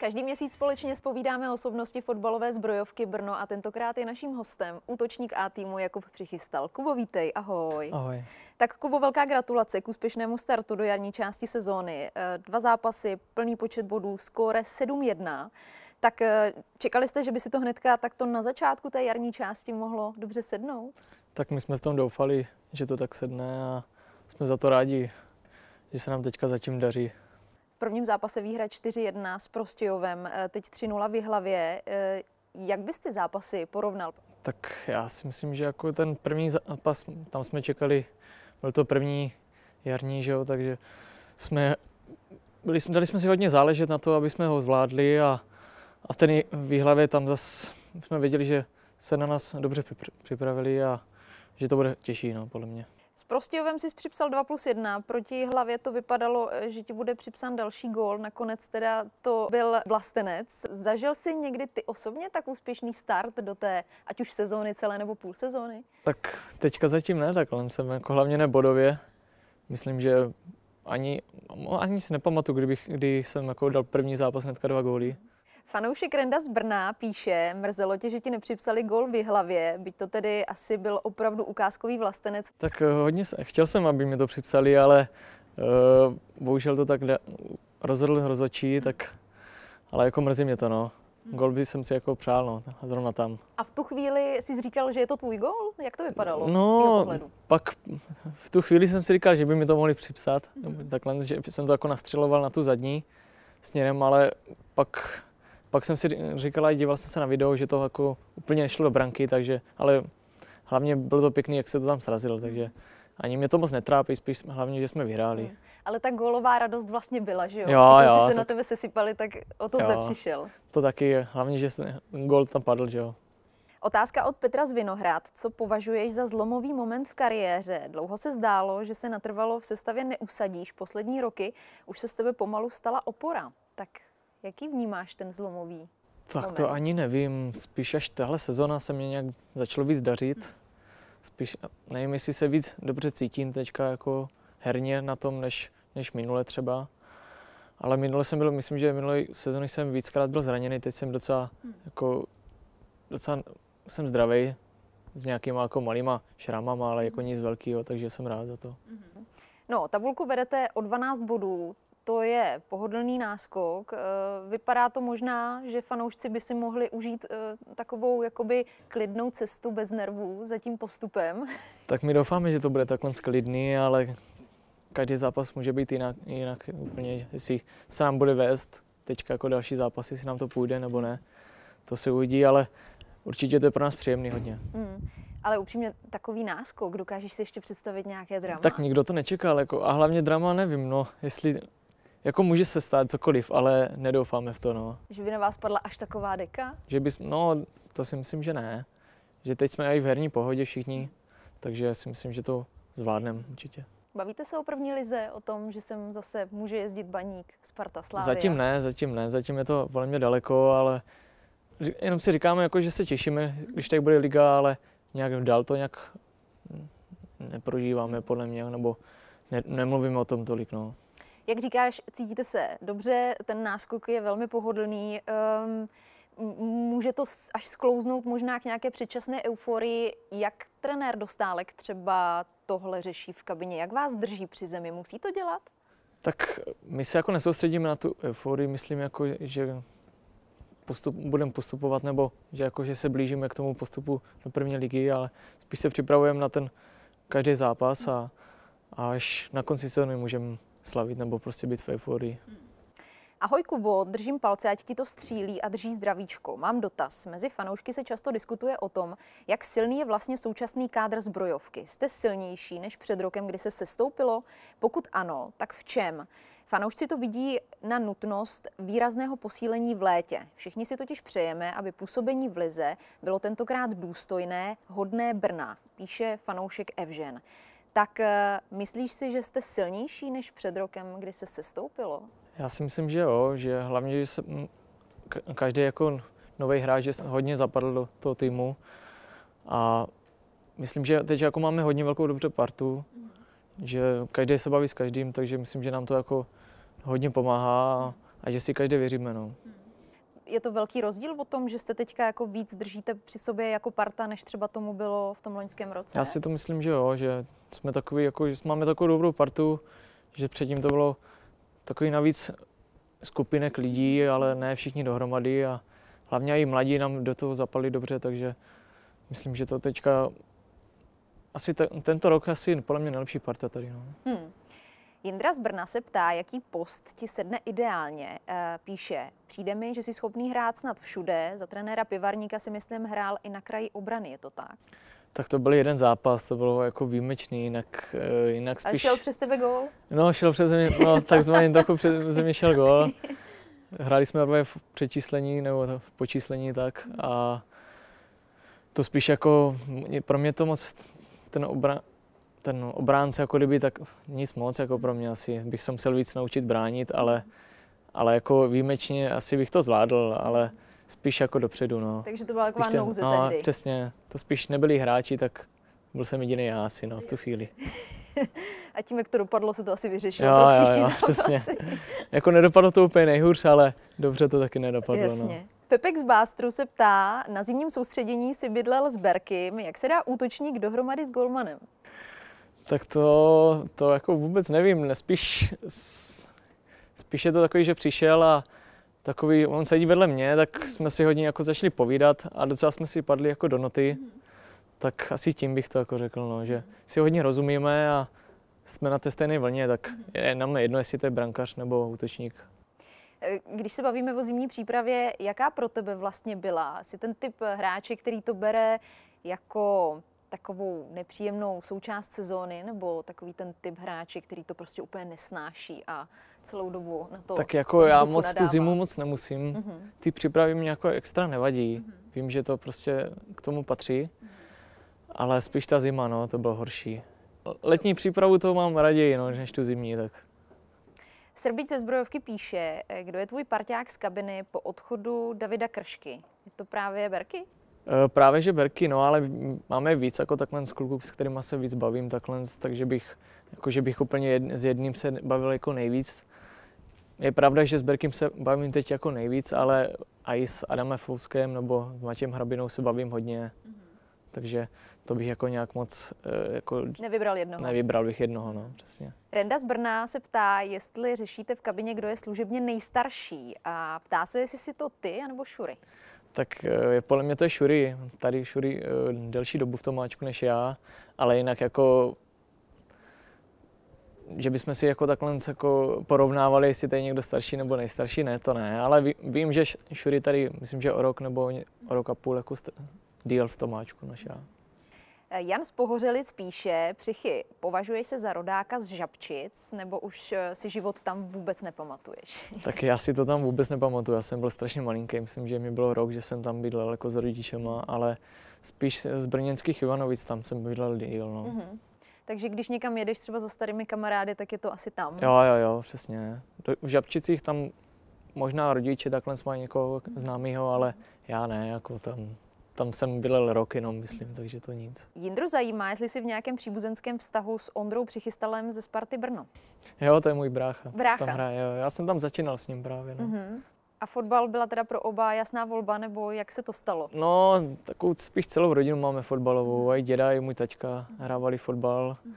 Každý měsíc společně spovídáme osobnosti fotbalové zbrojovky Brno a tentokrát je naším hostem útočník A týmu Jakub Přichystal. Kubo, vítej, ahoj. Ahoj. Tak Kubo, velká gratulace k úspěšnému startu do jarní části sezóny. Eh, dva zápasy, plný počet bodů, skóre 7-1. Tak eh, čekali jste, že by si to hnedka takto na začátku té jarní části mohlo dobře sednout? Tak my jsme v tom doufali, že to tak sedne a jsme za to rádi, že se nám teďka zatím daří prvním zápase výhra 4-1 s Prostějovem, eh, teď 3-0 v hlavě. Eh, jak bys ty zápasy porovnal? Tak já si myslím, že jako ten první zápas, tam jsme čekali, byl to první jarní, že jo, takže jsme, byli, dali jsme si hodně záležet na to, aby jsme ho zvládli a, a ten výhlavě tam zase jsme věděli, že se na nás dobře připravili a že to bude těžší, no, podle mě. S Prostějovem si připsal 2 plus 1, proti hlavě to vypadalo, eh, že ti bude připsán další gól, nakonec teda to byl vlastenec. Zažil jsi někdy ty osobně tak úspěšný start do té, ať už sezóny celé nebo půl sezóny? Tak teďka zatím ne, takhle jsem jako hlavně nebodově. Myslím, že ani, no, ani si nepamatuju, kdy jsem jako dal první zápas netka dva góly. Fanoušek Renda z Brna píše, mrzelo tě, že ti nepřipsali gol v hlavě, byť to tedy asi byl opravdu ukázkový vlastenec. Tak eh, hodně chtěl jsem, aby mi to připsali, ale uh, bohužel to tak rozhodl rozhodčí, tak, ale jako mrzí mě to, no. Hmm. Gol by jsem si jako přál, no, zrovna tam. A v tu chvíli jsi říkal, že je to tvůj gol? Jak to vypadalo No, pak v tu chvíli jsem si říkal, že by mi to mohli připsat, mm-hmm. takhle, že jsem to jako nastřeloval na tu zadní směrem, ale pak pak jsem si říkal, díval jsem se na video, že to jako úplně nešlo do branky, takže, ale hlavně bylo to pěkný, jak se to tam srazilo, hmm. takže ani mě to moc netrápí, spíš hlavně, že jsme vyhráli. Hmm. Ale ta gólová radost vlastně byla, že jo? jo, jo se tak... na tebe sesypali, tak o to jo, zde přišel. To taky, hlavně, že gól tam padl, že jo. Otázka od Petra z Vinohrad. Co považuješ za zlomový moment v kariéře? Dlouho se zdálo, že se natrvalo v sestavě neusadíš. Poslední roky už se z tebe pomalu stala opora. Tak Jaký vnímáš ten zlomový tak moment? to ani nevím. Spíš až tahle sezona se mě nějak začalo víc dařit. Spíš nevím, jestli se víc dobře cítím teďka jako herně na tom, než, než minule třeba. Ale minule jsem byl, myslím, že minulý sezóny jsem víckrát byl zraněný, teď jsem docela, hmm. jako, docela jsem zdravý s nějakýma jako malýma šramama, ale jako hmm. nic velkého, takže jsem rád za to. Mhm. No, tabulku vedete o 12 bodů, to je pohodlný náskok. Eh, vypadá to možná, že fanoušci by si mohli užít eh, takovou jakoby klidnou cestu bez nervů za tím postupem. Tak my doufáme, že to bude takhle klidný, ale každý zápas může být jinak, jinak úplně, jestli se nám bude vést teď jako další zápasy, jestli nám to půjde nebo ne, to se uvidí, ale určitě to je pro nás příjemný hodně. Mm. Ale upřímně takový náskok, dokážeš si ještě představit nějaké drama? Tak nikdo to nečekal, jako, a hlavně drama nevím, no, jestli jako může se stát cokoliv, ale nedoufáme v to, no. Že by na vás padla až taková deka? Že bys, no, to si myslím, že ne. Že teď jsme i v herní pohodě všichni, takže si myslím, že to zvládneme určitě. Bavíte se o první lize, o tom, že sem zase může jezdit baník Sparta Slávia? Zatím ne, zatím ne, zatím je to velmi daleko, ale jenom si říkáme, jako, že se těšíme, když tak bude liga, ale nějak dál to nějak neprožíváme podle mě, nebo ne, nemluvíme o tom tolik. No. Jak říkáš, cítíte se dobře, ten náskok je velmi pohodlný. Um, může to až sklouznout možná k nějaké předčasné euforii. Jak trenér Dostálek třeba tohle řeší v kabině? Jak vás drží při zemi? Musí to dělat? Tak my se jako nesoustředíme na tu euforii, myslím jako, že postup, budeme postupovat nebo že, jako, že se blížíme k tomu postupu do první ligy, ale spíš se připravujeme na ten každý zápas a, a až na konci sezóny můžeme slavit nebo prostě být v euforii. Hmm. Ahoj Kubo, držím palce, ať ti to střílí a drží zdravíčko. Mám dotaz. Mezi fanoušky se často diskutuje o tom, jak silný je vlastně současný kádr zbrojovky. Jste silnější než před rokem, kdy se sestoupilo? Pokud ano, tak v čem? Fanoušci to vidí na nutnost výrazného posílení v létě. Všichni si totiž přejeme, aby působení v Lize bylo tentokrát důstojné, hodné Brna, píše fanoušek Evžen tak eh, myslíš si, že jste silnější než před rokem, kdy se sestoupilo? Já si myslím, že jo, že hlavně, že se, hm, každý jako nový hráč že hodně zapadl do toho týmu a myslím, že teď jako máme hodně velkou dobře partu, mm. že každý se baví s každým, takže myslím, že nám to jako hodně pomáhá a, a že si každý věříme. No. Mm je to velký rozdíl o tom, že jste teďka jako víc držíte při sobě jako parta, než třeba tomu bylo v tom loňském roce? Já si to myslím, že jo, že jsme takový, jako, že máme takovou dobrou partu, že předtím to bylo takový navíc skupinek lidí, ale ne všichni dohromady a hlavně i mladí nám do toho zapali dobře, takže myslím, že to teďka asi te, tento rok asi podle mě nejlepší parta tady. No. Hmm. Jindra z Brna se ptá, jaký post ti sedne ideálně. Eh, píše, přijde mi, že jsi schopný hrát snad všude. Za trenéra Pivarníka si myslím hrál i na kraji obrany, je to tak? Tak to byl jeden zápas, to bylo jako výjimečný, jinak, eh, jinak spíš... A šel přes tebe gól? No, šel přes mě, no takzvaně trochu přes mě šel gól. Hráli jsme v přečíslení nebo v počíslení tak a to spíš jako, pro mě to moc ten obran ten obránce jako kdyby tak nic moc jako pro mě asi, bych se musel víc naučit bránit, ale, ale jako výjimečně asi bych to zvládl, ale spíš jako dopředu, no. Takže to byla taková spíš ten, nouze no, tehdy. přesně, to spíš nebyli hráči, tak byl jsem jediný já asi, no, v tu chvíli. A tím, jak to dopadlo, se to asi vyřešilo jo, pro příští jo, jo, přesně. jako nedopadlo to úplně nejhůř, ale dobře to taky nedopadlo. No. Jasně. No. Pepek z Bástru se ptá, na zimním soustředění si bydlel s Berkym, jak se dá útočník dohromady s golmanem? Tak to, to jako vůbec nevím, spíš, spíš je to takový, že přišel a takový, on sedí vedle mě, tak jsme si hodně jako začali povídat a docela jsme si padli jako do noty. Tak asi tím bych to jako řekl, no, že si hodně rozumíme a jsme na té stejné vlně, tak je nám jedno, jestli to je brankař nebo útočník. Eh, když se bavíme o zimní přípravě, jaká pro tebe vlastně byla? Jsi ten typ hráče, který to bere jako takovou nepříjemnou součást sezóny, nebo takový ten typ hráči, který to prostě úplně nesnáší a celou dobu na to Tak jako já moc nadává. tu zimu moc nemusím. Mm-hmm. Ty přípravy mě jako extra nevadí. Mm-hmm. Vím, že to prostě k tomu patří, mm-hmm. ale spíš ta zima, no, to bylo horší. Letní přípravu to mám raději, no, než tu zimní, tak. Srbíc ze zbrojovky píše, eh, kdo je tvůj parťák z kabiny po odchodu Davida Kršky? Je to právě Berky? Eh, právě že berky, no ale máme víc jako takhle z kluků, s kterými se víc bavím takhle, takže bych, jako, že bych úplně jedn, s jedním se bavil jako nejvíc. Je pravda, že s Berkým se bavím teď jako nejvíc, ale i s Adamem Fouskem nebo s Matějem Hrabinou se bavím hodně. Mm-hmm. Takže to bych jako nějak moc... Eh, jako nevybral jednoho. Nevybral bych jednoho, no, přesně. Renda z Brna se ptá, jestli řešíte v kabině, kdo je služebně nejstarší. A ptá se, jestli si to ty, anebo Šury tak eh, je podle mě to je Šury. Tady Šury eh, delší dobu v tom máčku než já, ale jinak jako že bychom si jako takhle jako porovnávali, jestli tady někdo starší nebo nejstarší, ne, to ne. Ale vím, že Šury tady, myslím, že o rok nebo o rok a půl jako díl v tom máčku než já. Eh, Jan z Pohořelic píše, Přichy, považuješ se za rodáka z Žabčic, nebo už eh, si život tam vůbec nepamatuješ? Tak já si to tam vůbec nepamatuju, já jsem byl strašně malinký, myslím, že mi bylo rok, že jsem tam bydlel jako s rodičema, ale spíš z brněnských Ivanovic, tam jsem bydlel díl, no. Mm-hmm. Takže když někam jedeš třeba za starými kamarády, tak je to asi tam. Jo, jo, jo, přesně. v Žabčicích tam možná rodiče takhle mají někoho známého, ale já ne, jako tam tam jsem byl rok jenom, myslím, takže to nic. Jindro zajímá, jestli si v nějakém příbuzenském vztahu s Ondrou Přichystalem ze Sparty Brno. Jo, to je můj brácha. Brácha. Tam hraje, jo. Já jsem tam začínal s ním právě. No. Mm-hmm. A fotbal byla teda pro oba jasná volba, nebo jak se to stalo? No, takovou spíš celou rodinu máme fotbalovou. Mhm. A i děda, i můj tačka hrávali fotbal. Mhm.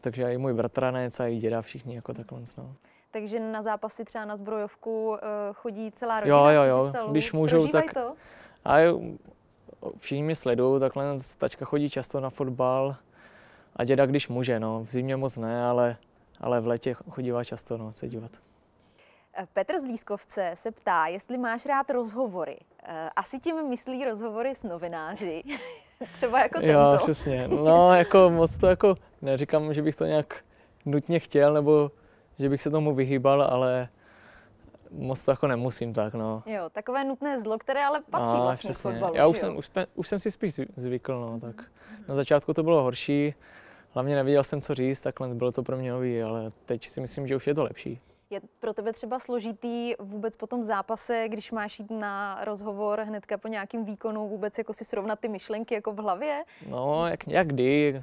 Takže i můj bratranec, a i děda, všichni jako takhle. No. Takže na zápasy třeba na zbrojovku eh, chodí celá rodina Jo, jo, jo, když můžou, Prožívaj tak... To? A všichni mě sledují, takhle tačka chodí často na fotbal a děda, když může, no. V zimě moc ne, ale, ale v létě chodívá často, no, se dívat. Eh, Petr z Lískovce se ptá, jestli máš rád rozhovory. Eh, asi tím myslí rozhovory s novináři, třeba jako tento. Jo, přesně. No, jako moc to jako neříkám, že bych to nějak nutně chtěl, nebo že bych se tomu vyhýbal, ale moc to jako nemusím tak, no. Jo, takové nutné zlo, které ale patří no, vlastně přesně. k fotbalu, Já už jsem, už, už jsem si spíš zvykl, no, mm-hmm. tak mhm. Mhm. na začátku to bylo horší, hlavně nevěděl jsem, co říct, takhle bylo to pro mě nový, ale teď si myslím, že už je to lepší. Je pro tebe třeba složitý vůbec po tom zápase, když máš jít na rozhovor hnedka po nějakém výkonu, vůbec jako si srovnat ty myšlenky jako v hlavě? No, jak, jak kdy.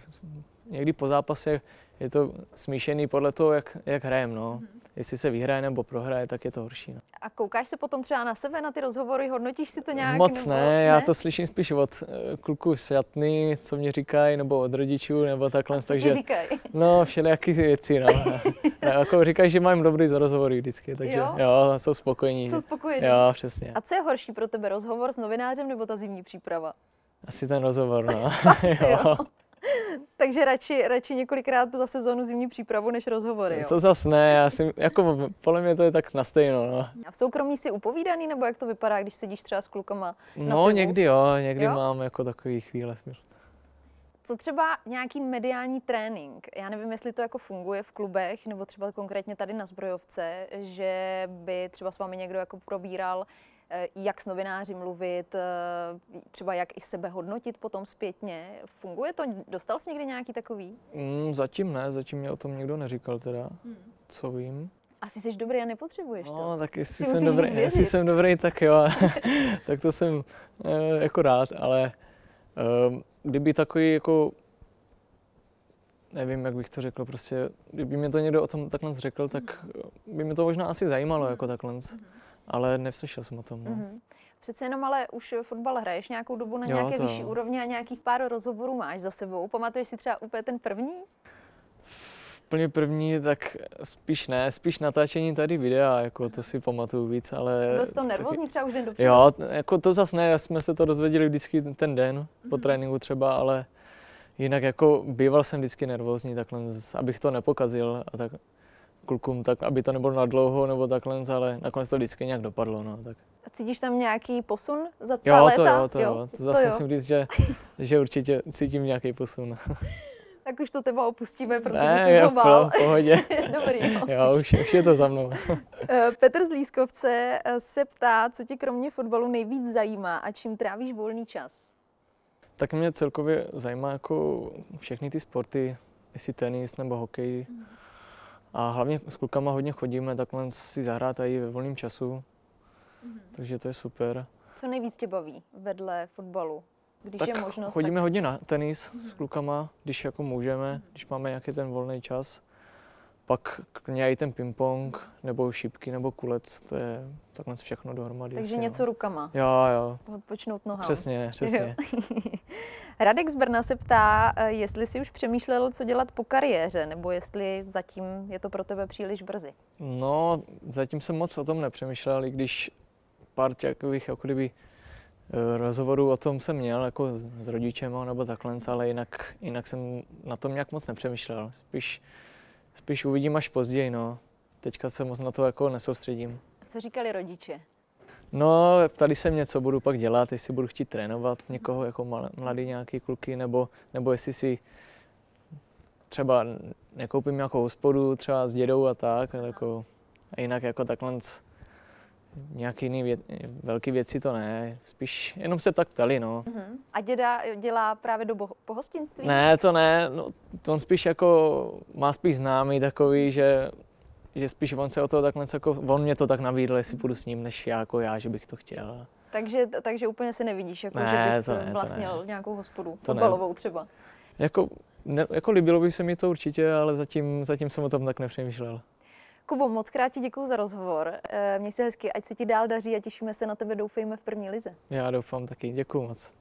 Někdy po zápase je to smíšený podle toho, jak, jak hrajem. No. Mhm. Jestli se vyhraje nebo prohraje, tak je to horší. No. A koukáš se potom třeba na sebe, na ty rozhovory, hodnotíš si to nějak? Moc nebo, ne, ne, já to slyším spíš od eh, kluků z jatny, co mě říkají, nebo od rodičů, nebo takhle. Co takže, říkají? No, všelijaký věci. No. ne, jako říkají, že mám dobrý za rozhovory vždycky, takže jo, jo jsou spokojení. Jsou spokojení. Jo, přesně. A co je horší pro tebe, rozhovor s novinářem nebo ta zimní příprava? Asi ten rozhovor, no. jo takže radši, radši několikrát za sezónu zimní přípravu než rozhovory. Jo? To zas ne, já si, jako podle mě to je tak na stejno. No. A v soukromí si upovídaný, nebo jak to vypadá, když sedíš třeba s klukama? No, pivu? někdy jo, někdy jo? mám jako takový chvíle směr. Co třeba nějaký mediální trénink? Já nevím, jestli to jako funguje v klubech, nebo třeba konkrétně tady na zbrojovce, že by třeba s vámi někdo jako probíral, Eh, jak s novináři mluvit, eh, třeba jak i sebe hodnotit potom zpětně. Funguje to? Dostal jsi někdy nějaký takový? Mm, zatím ne, zatím mě o tom nikdo neříkal teda, hmm. co vím. Asi jsi dobrý a nepotřebuješ, no, co? No, tak jestli jsem dobrý, věřit. jestli jsem dobrý, tak jo, tak to jsem e, jako rád, ale e, kdyby takový jako nevím, jak bych to řekl, prostě, kdyby mě to někdo o tom takhle řekl, tak hmm. by mě to možná asi zajímalo, hmm. jako takhle. Mm-hmm ale neslyšel jsem o tom. No. Mm-hmm. Přece jenom ale už fotbal hraješ nějakou dobu na nějaké jo, vyšší úrovni a nějakých pár rozhovorů máš za sebou. Pamatuješ si třeba úplně ten první? Úplně první, tak spíš ne, spíš natáčení tady videa, jako to si pamatuju víc, ale... Byl jsi to nervózní taky... třeba už den dopředu? Jo, jako to zas ne, jsme se to dozvěděli vždycky ten den, mm-hmm. po mhm. tréninku třeba, ale jinak jako býval jsem vždycky nervózní takhle, abych to nepokazil a tak, klukům, tak aby to nebylo nadlouho nebo takhle, ale nakonec to vždycky nějak dopadlo. No, tak. A cítíš tam nějaký posun za ta jo, léta? To jo, to jo, jo to zase to musím jo. říct, že, že určitě cítím nějaký posun. tak už to teba opustíme, protože ne, jsi jo, zhobal. V pohodě. Dobrý. Jo, no. jo už, už je to za mnou. Eh, Petr z Lískovce eh, se ptá, co tě kromě fotbalu nejvíc zajímá a čím trávíš volný čas? Tak mě celkově zajímá jako všechny ty sporty, jestli tenis nebo hokej. Hmm a hlavně s klukama hodně chodíme takhle si zahrát i ve volném času, mm-hmm. takže to je super. Co nejvíc tě baví vedle fotbalu? Když tak je možnost, chodíme tak... hodně na tenis mm-hmm. s mhm. klukama, když jako můžeme, mm-hmm. když máme nějaký ten volný čas pak klidně i ten ping-pong, nebo šipky, nebo kulec, to je takhle všechno dohromady. Takže jasně, něco jo. No. rukama. Jo, jo. Odpočnout nohama. Přesně, přesně. Radek z Brna se ptá, eh, jestli si už přemýšlel, co dělat po kariéře, nebo jestli zatím je to pro tebe příliš brzy. No, zatím jsem moc o tom nepřemýšlel, i když pár těch, jako kdyby eh, rozhovorů o tom jsem měl jako s rodičem nebo takhle, ale jinak, jinak jsem na tom nějak moc nepřemýšlel. Spíš spíš uvidím až později, no. Teďka se moc na to jako nesoustředím. co říkali rodiče? No, ptali se mě, co budu pak dělat, jestli budu chtít trénovat někoho jako mladý nějaký kluky, nebo, nebo jestli si třeba nekoupím nějakou hospodu třeba s dědou a tak, a jako, a jinak jako takhle Nějaké jiný vě, velké věci to ne, spíš jenom se tak ptali, no. Uh-huh. A děda dělá právě do boh- pohostinství? Ne, to ne, no, to on spíš jako, má spíš známý takový, že že spíš on se o to takhle jako, on mě to tak nabídl, jestli půjdu s ním, než já jako já, že bych to chtěl. Takže, takže úplně si nevidíš, jako, ne, že bys ne, vlastnil ne. nějakou hospodu, balovou třeba. Jako, ne, jako líbilo by se mi to určitě, ale zatím, zatím jsem o tom tak nepřemýšlel. Kubo, moc krát ti děkuji za rozhovor. Eh, měj se hezky, ať se ti dál daří a těšíme se na tebe, doufejme, v první lize. Já doufám taky, děkuji moc.